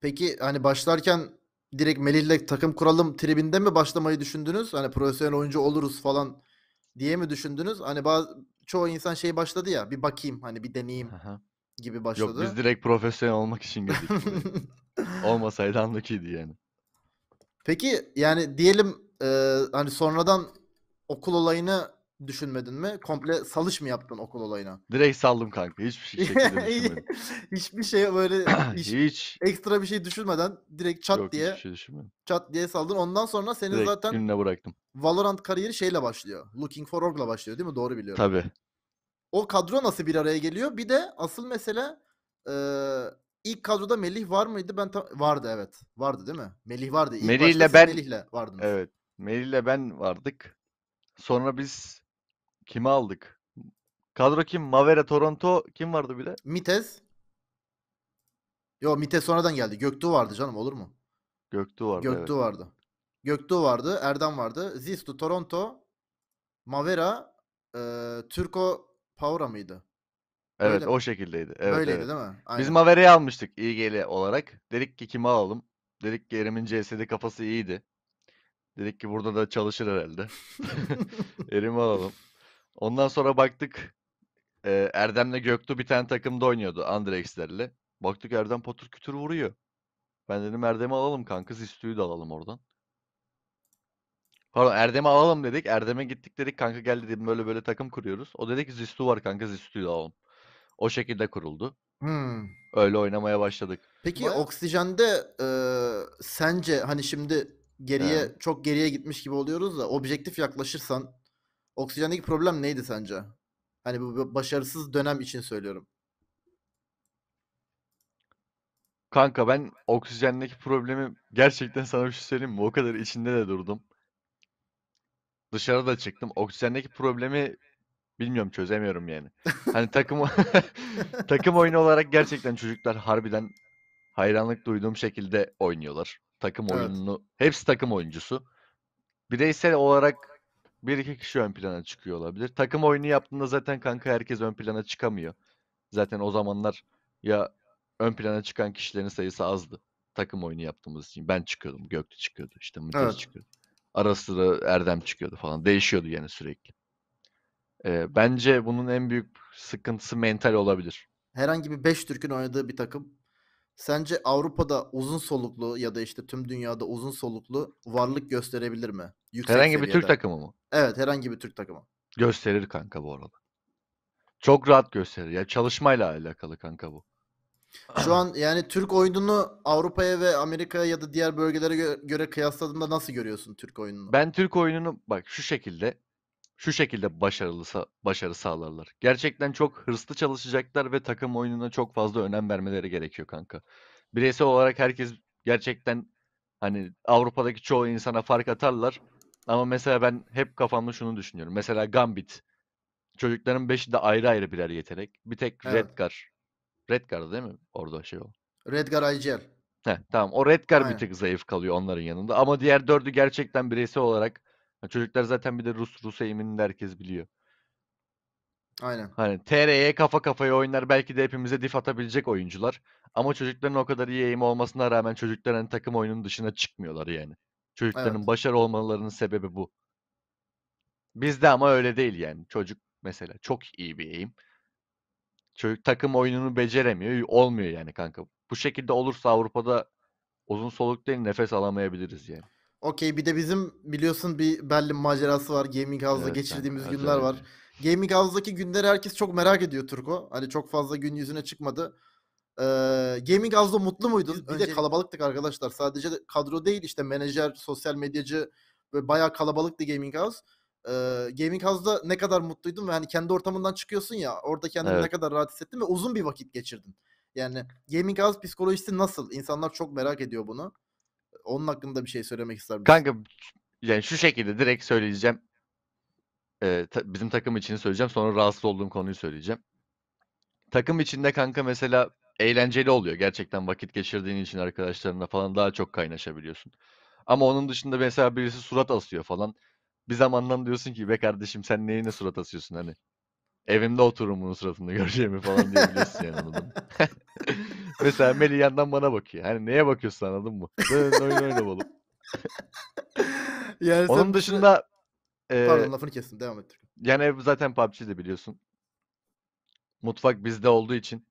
Peki hani başlarken direkt Melih'le takım kuralım tribinde mi başlamayı düşündünüz? Hani profesyonel oyuncu oluruz falan diye mi düşündünüz? Hani bazı çoğu insan şey başladı ya bir bakayım hani bir deneyeyim gibi başladı. Yok biz direkt profesyonel olmak için girdik. Olmasaydı anlıkiydi yani. Peki yani diyelim e, hani sonradan okul olayını düşünmedin mi? Komple salış mı yaptın okul olayına? Direkt saldım kanka. Hiçbir şey düşünmedim. hiçbir şey böyle hiç, hiç ekstra bir şey düşünmeden direkt çat Yok, diye şey düşünmedim. çat diye saldın. Ondan sonra seni direkt zaten gününe bıraktım. Valorant kariyeri şeyle başlıyor. Looking for Org'la başlıyor değil mi? Doğru biliyorum. Tabii. O kadro nasıl bir araya geliyor? Bir de asıl mesele e, ilk kadroda Melih var mıydı? Ben tam, vardı evet. Vardı değil mi? Melih vardı. İlk Melih'le ben Melih'le vardınız. Evet. Melih'le ben vardık. Sonra biz Kimi aldık? Kadro kim? Mavera, Toronto kim vardı bir de? Mites. Yo Mites sonradan geldi. Göktuğ vardı canım olur mu? Göktuğ vardı. Göktuğ evet. vardı. Göktuğ vardı. Erdem vardı. Zistu, Toronto, Mavera, e, Türko Paura mıydı? Evet Öyle o mi? şekildeydi. Evet, Öyleydi evet. değil mi? Aynen. Biz Mavera'yı almıştık İGL olarak. Dedik ki kimi alalım? Dedik ki Erim'in CS'de kafası iyiydi. Dedik ki burada da çalışır herhalde. Erim'i alalım. Ondan sonra baktık e, Erdem'le Göktuğ bir tane takımda oynuyordu Andrex'lerle. Baktık Erdem patır kütür vuruyor. Ben dedim Erdem'i alalım kanka Zistü'yü de alalım oradan. Pardon Erdem'i alalım dedik. Erdem'e gittik dedik kanka gel dedim böyle böyle takım kuruyoruz. O dedi ki Zistü var kanka Zistü'yü de alalım. O şekilde kuruldu. Hmm. Öyle oynamaya başladık. Peki Bayağı... oksijende e, sence hani şimdi geriye He. çok geriye gitmiş gibi oluyoruz da objektif yaklaşırsan Oksijendeki problem neydi sence? Hani bu başarısız dönem için söylüyorum. Kanka ben oksijendeki problemi gerçekten sana bir şey söyleyeyim mi? O kadar içinde de durdum. dışarıda çıktım. Oksijendeki problemi bilmiyorum çözemiyorum yani. Hani takım takım oyunu olarak gerçekten çocuklar harbiden hayranlık duyduğum şekilde oynuyorlar. Takım evet. oyununu hepsi takım oyuncusu. Bireysel olarak bir iki kişi ön plana çıkıyor olabilir. Takım oyunu yaptığında zaten kanka herkes ön plana çıkamıyor. Zaten o zamanlar ya ön plana çıkan kişilerin sayısı azdı. Takım oyunu yaptığımız için ben çıkıyordum. Göktü çıkıyordu. işte Mümtaz evet. çıkıyordu. Ara sıra Erdem çıkıyordu falan. Değişiyordu yani sürekli. Ee, bence bunun en büyük sıkıntısı mental olabilir. Herhangi bir 5 Türk'ün oynadığı bir takım sence Avrupa'da uzun soluklu ya da işte tüm dünyada uzun soluklu varlık gösterebilir mi? Yüksek herhangi bir Türk takımı mı? Evet herhangi bir Türk takımı. Gösterir kanka bu arada. Çok rahat gösterir. Ya çalışmayla alakalı kanka bu. Şu an yani Türk oyununu Avrupa'ya ve Amerika'ya ya da diğer bölgelere göre kıyasladığında nasıl görüyorsun Türk oyununu? Ben Türk oyununu bak şu şekilde şu şekilde başarılı başarı sağlarlar. Gerçekten çok hırslı çalışacaklar ve takım oyununa çok fazla önem vermeleri gerekiyor kanka. Bireysel olarak herkes gerçekten hani Avrupa'daki çoğu insana fark atarlar ama mesela ben hep kafamda şunu düşünüyorum. Mesela Gambit. Çocukların beşi de ayrı ayrı birer yeterek Bir tek evet. Redgar. Redgar'dı değil mi? Orada şey o. Redgar IGL. Heh, tamam o Redgar Aynen. bir tık zayıf kalıyor onların yanında. Ama diğer dördü gerçekten bireysel olarak çocuklar zaten bir de Rus Rus eğimini herkes biliyor. Aynen. Hani TR'ye kafa kafaya oynar belki de hepimize dif atabilecek oyuncular. Ama çocukların o kadar iyi eğim olmasına rağmen çocukların hani takım oyunun dışına çıkmıyorlar yani. Çocukların Evet. başarı olmalarının sebebi bu. Bizde ama öyle değil yani. Çocuk mesela çok iyi bir eğim. Çocuk takım oyununu beceremiyor. Olmuyor yani kanka. Bu şekilde olursa Avrupa'da uzun soluklu nefes alamayabiliriz yani. Okey bir de bizim biliyorsun bir Berlin macerası var. Gaming House'da Evet geçirdiğimiz kanka, günler acayip. var. Gaming House'daki günleri herkes çok merak ediyor Turko. Hani çok fazla gün yüzüne çıkmadı. E, Gaming House'da mutlu muydun? bir önce... de kalabalıktık arkadaşlar. Sadece kadro değil işte menajer, sosyal medyacı ve bayağı kalabalıktı Gaming House. E, Gaming House'da ne kadar mutluydun ve hani kendi ortamından çıkıyorsun ya orada kendini evet. ne kadar rahat hissettin ve uzun bir vakit geçirdin. Yani Gaming House psikolojisi nasıl? İnsanlar çok merak ediyor bunu. Onun hakkında bir şey söylemek ister misin? Kanka yani şu şekilde direkt söyleyeceğim. Ee, ta- bizim takım için söyleyeceğim. Sonra rahatsız olduğum konuyu söyleyeceğim. Takım içinde kanka mesela eğlenceli oluyor. Gerçekten vakit geçirdiğin için arkadaşlarına falan daha çok kaynaşabiliyorsun. Ama onun dışında mesela birisi surat asıyor falan. Bir zamandan diyorsun ki be kardeşim sen neyine surat asıyorsun hani. Evimde otururum bunun suratını göreceğimi falan diyebilirsin yani anladın. mesela Meli yandan bana bakıyor. Hani neye bakıyorsun anladın mı? Böyle oyun oyna yani Onun dışında e, Pardon lafını kestim devam et. Yani ev zaten PUBG'de biliyorsun. Mutfak bizde olduğu için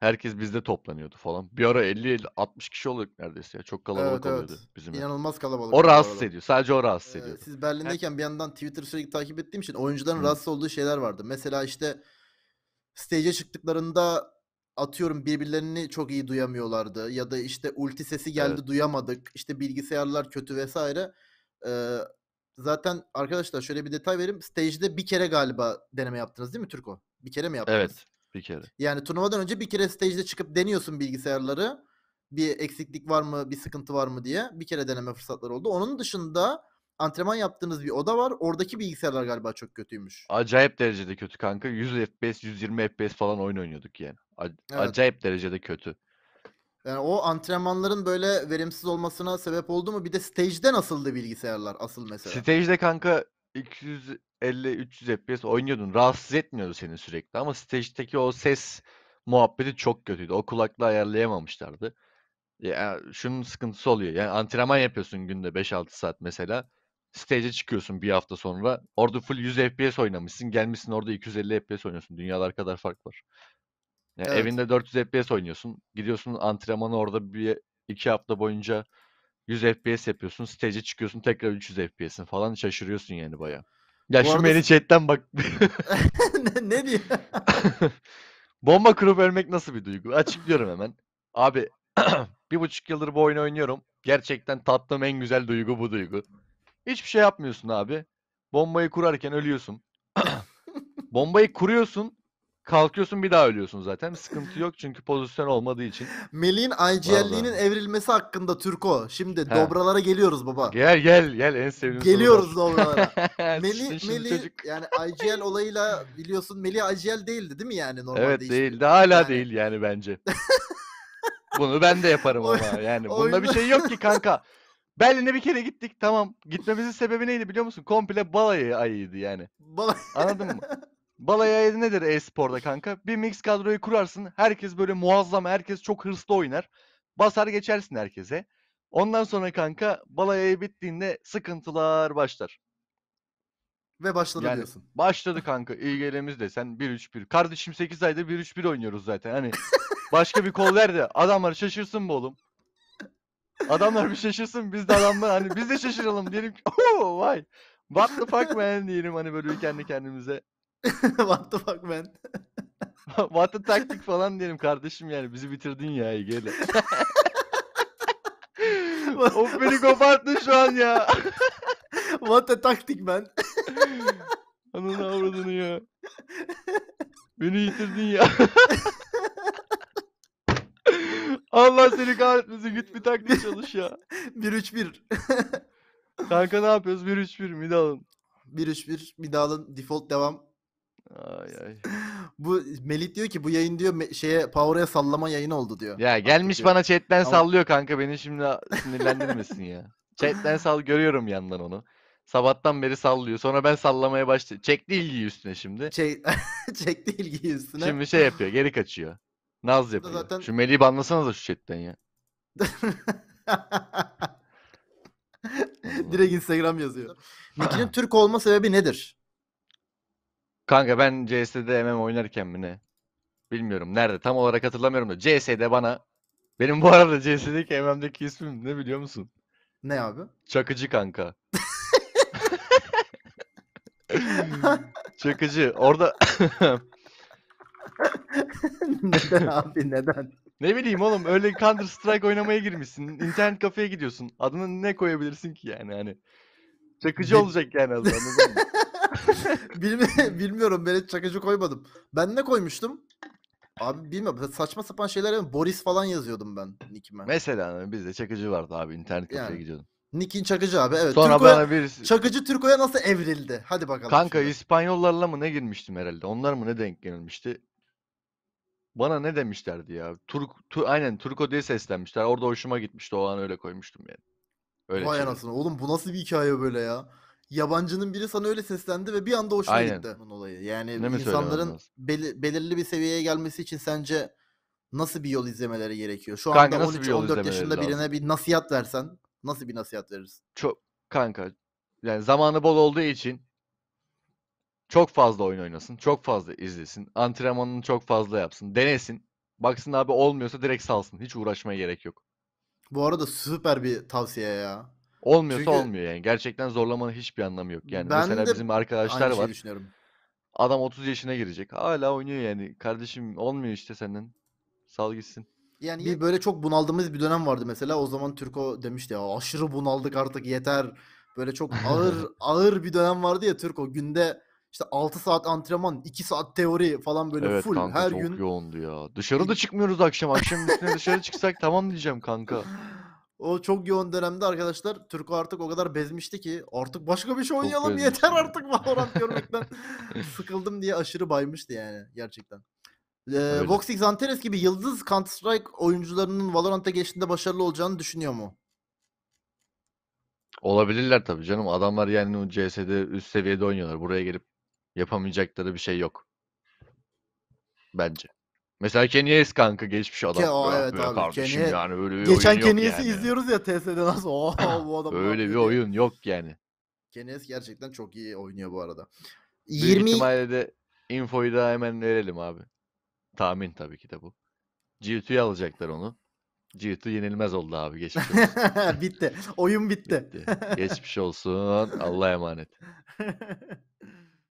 Herkes bizde toplanıyordu falan. Bir ara 50-60 kişi oluyorduk neredeyse ya. Çok kalabalık Evet oluyordu evet. bizim ev. İnanılmaz kalabalık. O rahatsız arada. ediyor. Sadece o rahatsız Ee, ediyordu. siz Berlin'deyken bir yandan Twitter sürekli takip ettiğim için oyuncuların Hı. rahatsız olduğu şeyler vardı. Mesela işte stage'e çıktıklarında atıyorum birbirlerini çok iyi duyamıyorlardı ya da işte ulti sesi geldi Evet. duyamadık. İşte bilgisayarlar kötü vesaire. Ee, zaten arkadaşlar şöyle bir detay vereyim. Stage'de bir kere galiba deneme yaptınız değil mi Türko? Bir kere mi yaptınız? Evet. Bir kere. Yani turnuvadan önce bir kere stage'de çıkıp deniyorsun bilgisayarları. Bir eksiklik var mı, bir sıkıntı var mı diye bir kere deneme fırsatları oldu. Onun dışında antrenman yaptığınız bir oda var. Oradaki bilgisayarlar galiba çok kötüymüş. Acayip derecede kötü kanka. 100 FPS, 120 FPS falan oyun oynuyorduk yani. A- evet. Acayip derecede kötü. Yani o antrenmanların böyle verimsiz olmasına sebep oldu mu? Bir de stage'de nasıldı bilgisayarlar asıl mesela? Stage'de kanka 250-300 FPS oynuyordun. Rahatsız etmiyordu seni sürekli ama stage'deki o ses muhabbeti çok kötüydü. O kulaklığı ayarlayamamışlardı. Ya, şunun sıkıntısı oluyor. Yani antrenman yapıyorsun günde 5-6 saat mesela. Stage'e çıkıyorsun bir hafta sonra. Orada full 100 FPS oynamışsın. Gelmişsin orada 250 FPS oynuyorsun. Dünyalar kadar fark var. Yani evet. Evinde 400 FPS oynuyorsun. Gidiyorsun antrenmanı orada bir iki hafta boyunca 100 FPS yapıyorsun. Stage'e çıkıyorsun tekrar 300 FPS'in falan şaşırıyorsun yani baya. Ya Bu şu arada... beni chatten bak. ne, ne diyor? Bomba kurup ölmek nasıl bir duygu? Açıklıyorum hemen. Abi bir buçuk yıldır bu oyunu oynuyorum. Gerçekten tatlım en güzel duygu bu duygu. Hiçbir şey yapmıyorsun abi. Bombayı kurarken ölüyorsun. Bombayı kuruyorsun. Kalkıyorsun bir daha ölüyorsun zaten. Sıkıntı yok çünkü pozisyon olmadığı için. Melih'in IGL'liğinin evrilmesi hakkında Türko. Şimdi He. dobralara geliyoruz baba. Gel gel gel en sevdiğim Geliyoruz dobralara. Melih, Meli yani IGL olayıyla biliyorsun Melih IGL değildi değil mi yani normalde? Evet işte? değildi. Hala Yani- değil yani bence. Bunu ben de yaparım Oy- ama yani. Bunda bir şey yok ki kanka. Berlin'e bir kere gittik tamam. Gitmemizin sebebi neydi biliyor musun? Komple balayı ayıydı yani. Bana Anladın mı? Balayı nedir e-sporda kanka? Bir mix kadroyu kurarsın. Herkes böyle muazzam, herkes çok hırslı oynar. Basar geçersin herkese. Ondan sonra kanka balayı bittiğinde sıkıntılar başlar. Ve başladı Yani diyorsun. başladı kanka İGL'miz de sen 1-3-1. Kardeşim 8 ayda 1-3-1 oynuyoruz zaten. Hani başka bir kol ver de adamlar şaşırsın be oğlum. Adamlar bir şaşırsın biz de adamlar hani biz de şaşıralım diyelim ki vay. What the fuck man diyelim hani böyle kendi kendimize. What the fuck man? What a taktik falan diyelim kardeşim yani bizi bitirdin ya Gel. of beni koparttı şu an ya. What a taktik man. Ananı avradını ya. Beni yitirdin ya. Allah seni kahretmesin git bir taktik çalış ya. 1-3-1. Kanka ne yapıyoruz? 1-3-1 midalın. 1-3-1 midalın default devam. Ay ay. bu Melit diyor ki bu yayın diyor şeye Power'a sallama yayın oldu diyor. Ya gelmiş Diyor. bana chatten Ama- sallıyor kanka beni şimdi sinirlendirmesin ya. Chatten sal görüyorum yandan onu. Sabahtan beri sallıyor. Sonra ben sallamaya başladım. Çekti ilgiyi üstüne şimdi. Çek çekti ilgiyi üstüne. Şimdi şey yapıyor geri kaçıyor. Naz yapıyor. zaten- Şu Melih'i da şu chatten ya. Allah. Direkt Instagram yazıyor. Nick'inin Türk olma sebebi nedir? Kanka ben CS'de MM oynarken mi ne? Bilmiyorum nerede tam olarak hatırlamıyorum da CS'de bana benim bu arada CS'deki MM'deki ismim ne biliyor musun? Ne abi? Çakıcı kanka. Çakıcı orada neden abi neden? ne bileyim oğlum öyle Counter Strike oynamaya girmişsin. internet kafeye gidiyorsun. Adını ne koyabilirsin ki yani hani. Çakıcı olacak yani az anladın mı? Bilmi bilmiyorum ben hiç çakıcı koymadım. Ben ne koymuştum? Abi bilmiyorum saçma sapan şeyler Boris falan yazıyordum ben nickime. Mesela bizde çakıcı vardı abi internet kafeye yani. gidiyordum. Nick'in Çakıcı abi evet. Sonra Türko'ya, bana bir Çakıcı Türko'ya nasıl evrildi? Hadi bakalım. Kanka şöyle. İspanyollarla mı ne girmiştim herhalde? Onlar mı ne denk gelmişti? Bana ne demişlerdi ya? Turk, tur, aynen Turko diye seslenmişler. Orada hoşuma gitmişti. O an öyle koymuştum yani. Öyle Vay anasını. Oğlum bu nasıl bir hikaye böyle ya? yabancının biri sana öyle seslendi ve bir anda hoşuna Aynen. gitti bunun olayı. Yani Ne insanların söylüyorsunuz? belirli bir seviyeye gelmesi için sence nasıl bir yol izlemeleri gerekiyor? Şu Kanka, anda nasıl bir 14 izlemeleri yaşında birine bir nasihat versen nasıl bir nasihat verirsin? Çok kanka yani zamanı bol olduğu için çok fazla oyun oynasın, çok fazla izlesin, antrenmanını çok fazla yapsın, denesin. Baksın abi olmuyorsa direkt salsın. Hiç uğraşmaya gerek yok. Bu arada süper bir tavsiye ya. Olmuyorsa Çünkü olmuyor yani. Gerçekten zorlamanın hiçbir anlamı yok. Yani Ben mesela de bizim arkadaşlar aynı şeyi var. düşünüyorum. Adam 30 yaşına girecek. Hala oynuyor yani. Kardeşim olmuyor işte senden. Sal gitsin. Yani Bir böyle çok bunaldığımız bir dönem vardı mesela. O zaman Türko demişti ya aşırı bunaldık artık yeter. Böyle çok ağır ağır bir dönem vardı ya Türko. Günde işte 6 saat antrenman, 2 saat teori falan böyle Evet full kanka her çok gün. yoğundu ya. Dışarı da çıkmıyoruz akşam. Akşam üstüne dışarı çıksak tamam diyeceğim kanka. O çok yoğun dönemde arkadaşlar Türko artık o kadar bezmişti ki artık başka bir şey oynayalım bezmiş. yeter artık Valorant görmekten sıkıldım diye aşırı baymıştı yani gerçekten. Ee, Voxix Antares gibi yıldız Counter Strike oyuncularının Valorant'a geçtiğinde başarılı olacağını düşünüyor mu? Olabilirler tabi canım. Adamlar yani o CS'de üst seviyede oynuyorlar. Buraya gelip yapamayacakları bir şey yok. Bence. Mesela Kenyes kanka geçmiş adam. Ke o, evet abi, kardeşim Kenny... yani öyle bir Geçen oyun yok Kenyes'i yani. izliyoruz ya TS'de nasıl. Oh, bu adam öyle bir oyun yok yani. Kenyes gerçekten çok iyi oynuyor bu arada. Büyük 20 ihtimalle de infoyu da hemen verelim abi. Tahmin tabii ki de bu. G2'ye alacaklar onu. G2 yenilmez oldu abi geçmiş olsun. bitti. Oyun bitti. bitti. Geçmiş olsun. Allah'a emanet.